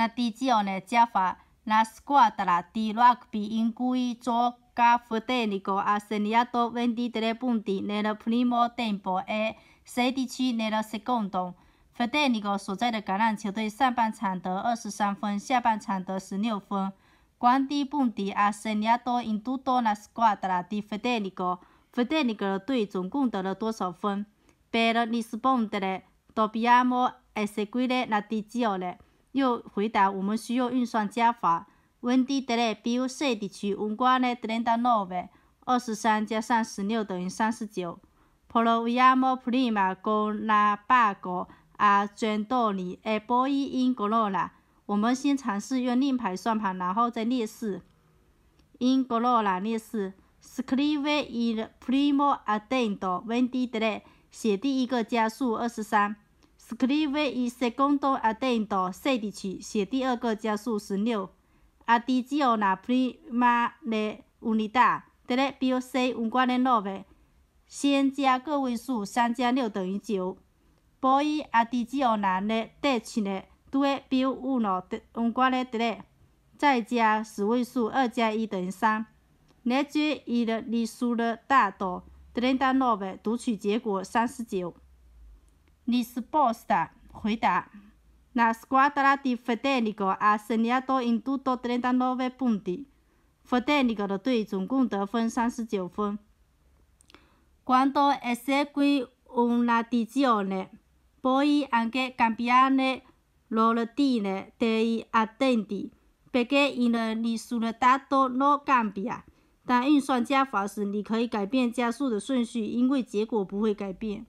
那第几号呢？接发。那斯瓜达拉蒂拉比因圭左加弗德尼戈阿辛列多温迪在嘞本场拿了普利莫登博埃西地区拿了十公分。弗德尼戈所在的橄榄球队上半场得二十三分，下半场得十六分。关于本场阿辛列多因多打那斯瓜达拉蒂弗德尼戈，弗德尼戈的队总共得了多少分？贝尔尼斯邦在嘞多比亚莫埃塞圭嘞，那第几号嘞？又回答，我们需要运算加法。Venti tre, più sei di più, quanto ne diventa nove？二十三加上十六等于三十九。Proviamo prima con la barca a trinale a bòi in Grola。我们先尝试用令牌算盘，然后再列式。In Grola 列式。Scrivere il primo addendo, venti tre。写第一个加数二十三。s c r i v e 伊说：“讲到阿 n d o 细的去写第二个加数十六。阿弟只学那片马的有呢 n g 咧标西有 n o v 袂。先加个位数三加六等于九。所以阿弟只学 n 呾带去呢，拄个标五呾，e 寡 e 伫咧。再加十位数二加一等于三。累 e 伊的里数的达到，伫呾呾呾袂读取结果三十九。” Lisposta: La squadra di f e d e r i c o ha segnato in tutto trentanove punti. Fidenco 的队总共得分三十九分。Quando esegui u n a d o e o c i r e o t l a d d a n d s i a o n e puoi anche cambiare l r o r d e i d e n i e c h é in realtà, tu no c a i q d o e i n a d i z i o n e puoi a n c h a i t t e g a n t m b i a n e i u o p e r l l e r c h é i l d i n e i r d e i a d e n d i b e s g u a d i n e h e c e la r t a d a d a t no n o g n a c a m b i a 当运算加法时，你可以改变加速的顺序，因为结果不会改变。